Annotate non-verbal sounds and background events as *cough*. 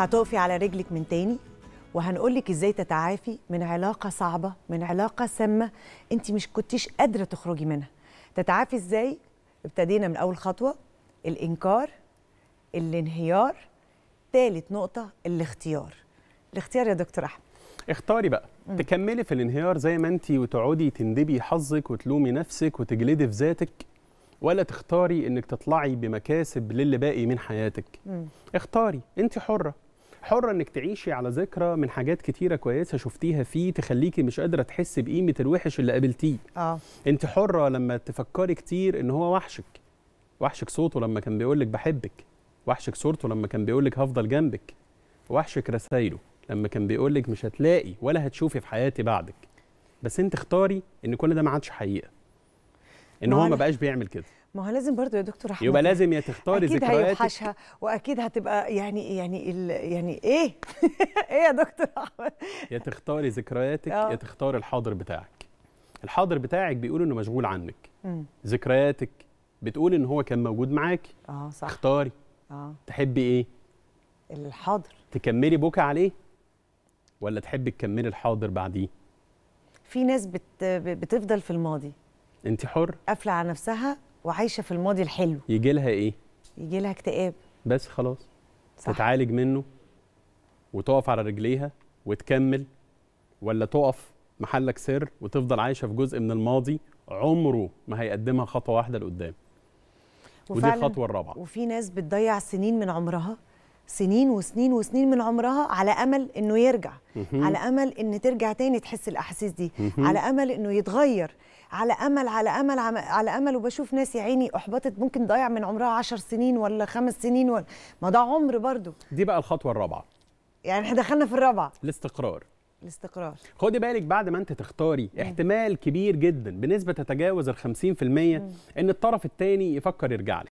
هتقفي على رجلك من تاني وهنقولك ازاي تتعافي من علاقة صعبة من علاقة سامة انت مش كنتيش قادرة تخرجي منها تتعافي ازاي ابتدينا من اول خطوة الانكار الانهيار ثالث نقطة الاختيار الاختيار يا دكتور احمد اختاري بقى مم. تكملي في الانهيار زي ما انت وتقعدي تندبي حظك وتلومي نفسك وتجلدي في ذاتك ولا تختاري انك تطلعي بمكاسب للي باقي من حياتك مم. اختاري انت حره حره انك تعيشي على ذكرى من حاجات كتيره كويسه شفتيها فيه تخليكي مش قادره تحسي بقيمه الوحش اللي قابلتيه اه انت حره لما تفكري كتير ان هو وحشك وحشك صوته لما كان بيقول لك بحبك وحشك صورته لما كان بيقول لك هفضل جنبك وحشك رسايله لما كان بيقول لك مش هتلاقي ولا هتشوفي في حياتي بعدك بس انت اختاري ان كل ده ما عادش حقيقه ان هو ما بقاش بيعمل كده ما هو لازم برضه يا دكتور احمد يبقى لازم يا تختاري اكيد هيوحشها واكيد هتبقى يعني يعني ال... يعني ايه *laughs* ايه يا دكتور احمد يا تختاري ذكرياتك يا آه. تختاري الحاضر بتاعك الحاضر بتاعك بيقول انه مشغول عنك مم. ذكرياتك بتقول ان هو كان موجود معاك اه صح اختاري اه تحبي ايه الحاضر تكملي بكى عليه ولا تحبي تكملي الحاضر بعديه في ناس بت... بتفضل في الماضي انت حر قافله على نفسها وعايشه في الماضي الحلو يجي لها ايه يجي لها اكتئاب بس خلاص صح. تتعالج منه وتقف على رجليها وتكمل ولا تقف محلك سر وتفضل عايشه في جزء من الماضي عمره ما هيقدمها خطوه واحده لقدام ودي الخطوه الرابعه وفي ناس بتضيع سنين من عمرها سنين وسنين وسنين من عمرها على امل انه يرجع على امل ان ترجع تاني تحس الاحاسيس دي على امل انه يتغير على امل على امل على امل وبشوف ناس يا عيني احبطت ممكن ضيع من عمرها 10 سنين ولا خمس سنين ولا ما ده عمر برضه دي بقى الخطوه الرابعه يعني احنا دخلنا في الرابعه الاستقرار الاستقرار خدي بالك بعد ما انت تختاري مم. احتمال كبير جدا بنسبه تتجاوز ال 50% مم. ان الطرف الثاني يفكر يرجع لك